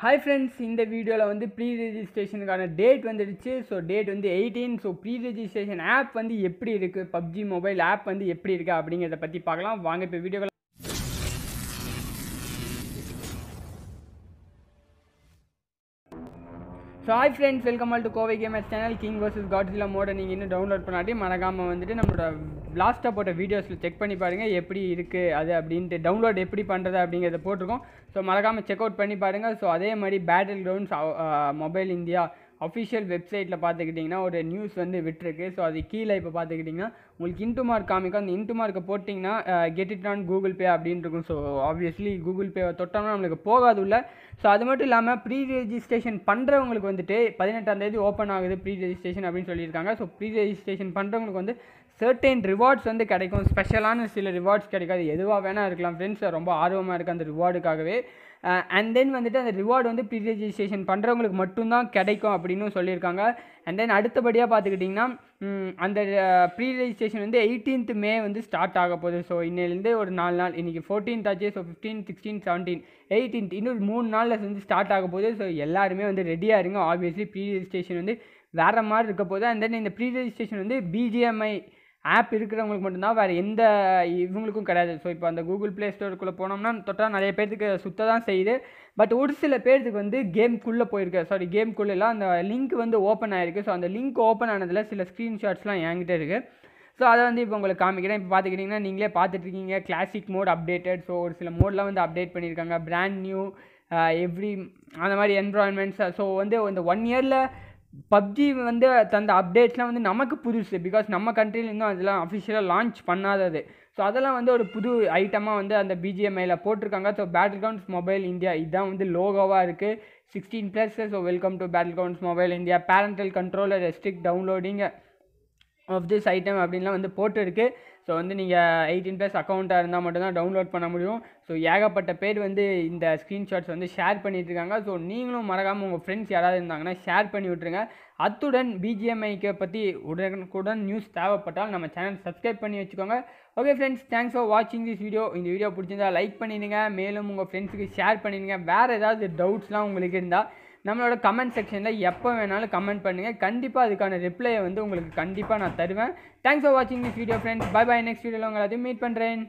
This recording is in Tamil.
ஹாய் ஃப்ரெண்ட்ஸ் இந்த வீடியோவில் வந்து ப்ரீ ரெஜிஸ்ட்ரேஷனுக்கான டேட் வந்துடுச்சு ஸோ டேட் வந்து eighteen so pre registration app வந்து எப்படி இருக்குது பப்ஜி மொபைல் ஆப் வந்து எப்படி இருக்குது அப்படிங்கிறத பற்றி பார்க்கலாம் வாங்க இப்போ வீடியோவில் so hi friends welcome all to Kovai gamers channel king versus Godzilla மோட நீங்கள் இன்னும் டவுன்லோட் பண்ணாட்டி மறக்காமல் வந்துட்டு நம்மளோட லாஸ்ட்டாக போட்ட வீடியோஸில் செக் பண்ணி பாருங்கள் எப்படி இருக்குது அது அப்படின்ட்டு டவுன்லோட் எப்படி பண்ணுறது அப்படிங்கிறத போட்டிருக்கோம் ஸோ மறக்காமல் செக் அவுட் பண்ணி பாருங்கள் ஸோ அதே மாதிரி Battlegrounds Mobile India official வெப்சைட்டில் பார்த்துக்கிட்டிங்கன்னா ஒரு நியூஸ் வந்து விட்டுருக்கு ஸோ அது கீழே இப்போ பார்த்துக்கிட்டிங்கன்னா உங்களுக்கு இன்ட்டு மார்க் காமிக்கும் அந்த இன்ட்டு மார்க்கை போட்டிங்கன்னா get it on Google Pay அப்படின்ட்டுருக்கும் ஸோ ஆப்வியஸ்லி கூகுள் பே தொட்டோம்னா நம்மளுக்கு போகாது உள்ள ஸோ அது மட்டும் இல்லாமல் ப்ரீ ரெஜிஸ்ட்ரேஷன் பண்ணுறவங்களுக்கு வந்துட்டு பதினெட்டாம் தேதி ஓப்பன் ஆகுது ப்ரீ ரெஜிஸ்ட்ரேஷன் அப்படின்னு சொல்லியிருக்காங்க ஸோ ப்ரீ ரெஜிஸ்ட்ரேஷன் பண்ணுறவங்களுக்கு வந்து சர்டைன் ரிவார்ட்ஸ் வந்து கிடைக்கும் ஸ்பெஷலான சில ரிவார்ட்ஸ் கிடைக்காது எதுவாக வேணால் இருக்கலாம் ஃப்ரெண்ட்ஸ் ரொம்ப ஆர்வமாக இருக்குது அந்த ரிவார்டுக்காகவே அண்ட் தென் வந்துட்டு அந்த ரிவார்டு வந்து ப்ரீ ரெஜிஸ்ட்ரேஷன் பண்ணுறவங்களுக்கு மட்டும்தான் கிடைக்கும் அப்படின்னு சொல்லியிருக்காங்க அண்ட் தென் அடுத்தபடியாக பார்த்துக்கிட்டிங்கன்னா அந்த ப்ரீ ரிஜிஸ்ட்ரேஷன் வந்து எயிட்டீன்த் மே வந்து ஸ்டார்ட் ஆக போகுது ஸோ இன்னிலேருந்து ஒரு நாலு நாள் இன்றைக்கி ஃபோர்டீன்த் ஆச்சு so fifteen sixteen seventeen eighteenth இன்னொரு மூணு நாளில் வந்து ஸ்டார்ட் ஆக போகுது ஸோ எல்லாருமே வந்து ரெடியாக இருங்க ஆப்வியஸ்லி ப்ரீ ரிஜிஸ்ட்ரேஷன் வந்து வேறு மாதிரி இருக்க போது அண்ட் தென் இந்த ப்ரீ ரெஜிஸ்ட்ரேஷன் வந்து பிஜிஎம்ஐ ஆப் இருக்கிறவங்களுக்கு மட்டும்தான் வேறு எந்த இவங்களுக்கும் கிடையாது ஸோ இப்போ அந்த கூகுள் ப்ளே ஸ்டோருக்குள்ளே போனோம்னா தொட்டால் நிறைய பேர்த்துக்கு சுத்த தான் செய்யுது பட் ஒரு சில பேர்த்துக்கு வந்து கேம்குள்ளே போயிருக்கு சாரி கேம்குள்ளெல்லாம் அந்த லிங்க் வந்து ஓப்பன் ஆகிருக்கு ஸோ அந்த லிங்க் ஓப்பன் ஆனதில் சில ஸ்க்ரீன்ஷாட்ஸ்லாம் என்கிட்ட இருக்குது ஸோ அதை வந்து இப்போ உங்களுக்கு காமிக்கிறேன் இப்போ பார்த்துக்கிட்டிங்கன்னா நீங்களே பார்த்துட்ருக்கீங்க கிளாசிக் மோட் அப்டேட்டட் ஸோ ஒரு சில மோட்லாம் வந்து அப்டேட் பண்ணியிருக்காங்க பிராண்ட் நியூ எவ்ரி அந்த மாதிரி என்வரான்மெண்ட்ஸ் ஸோ வந்து இந்த ஒன் இயரில் பப்ஜி வந்து தந்த அப்டேட்ஸ்லாம் வந்து நமக்கு புதுசு பிகாஸ் நம்ம கண்ட்ரியில் இன்னும் அதெல்லாம் அஃபிஷியலாக லான்ச் பண்ணாதது ஸோ அதெல்லாம் வந்து ஒரு புது ஐட்டமாக வந்து அந்த பிஜிஎம்ஐயில் போட்டிருக்காங்க so Battlegrounds Mobile India இதுதான் வந்து லோகோவாக இருக்குது sixteen plus so welcome to Battlegrounds Mobile India parental controller restrict downloading of this item அப்படின்லாம் வந்து போட்டிருக்கு ஸோ வந்து நீங்கள் எயிட்டீன் ப்ளஸ் அக்கௌண்ட்டாக இருந்தால் மட்டும்தான் டவுன்லோட் பண்ண முடியும் ஸோ ஏகப்பட்ட பேர் வந்து இந்த ஸ்க்ரீன்ஷாட்ஸ் வந்து ஷேர் பண்ணிகிட்ருக்காங்க ஸோ நீங்களும் மறக்காமல் உங்கள் ஃப்ரெண்ட்ஸ் யாராவது இருந்தாங்கன்னா ஷேர் பண்ணி விட்ருங்க அத்துடன் பிஜிஎம்ஐக்கை பற்றி உடனுக்குடன் நியூஸ் தேவைப்பட்டால் நம்ம சேனல் சப்ஸ்கிரைப் பண்ணி வச்சுக்கோங்க ஓகே ஃப்ரெண்ட்ஸ் தேங்க்ஸ் ஃபார் வாட்சிங் திஸ் வீடியோ இந்த வீடியோ பிடிச்சிருந்தா லைக் பண்ணிடுங்க மேலும் உங்கள் ஃப்ரெண்ட்ஸுக்கு ஷேர் பண்ணிடுங்க வேறு ஏதாவது டவுட்ஸ்லாம் உங்களுக்கு இருந்தால் நம்மளோட கமெண்ட் செக்ஷனில் எப்போ வேணாலும் கமெண்ட் பண்ணுங்கள் கண்டிப்பாக அதுக்கான ரிப்ளையை வந்து உங்களுக்கு கண்டிப்பாக நான் தருவேன் தேங்க்ஸ் ஃபார் வாட்சிங் this video friends bye bye next வீடியோவில் உங்களை மீட் பண்ணுறேன்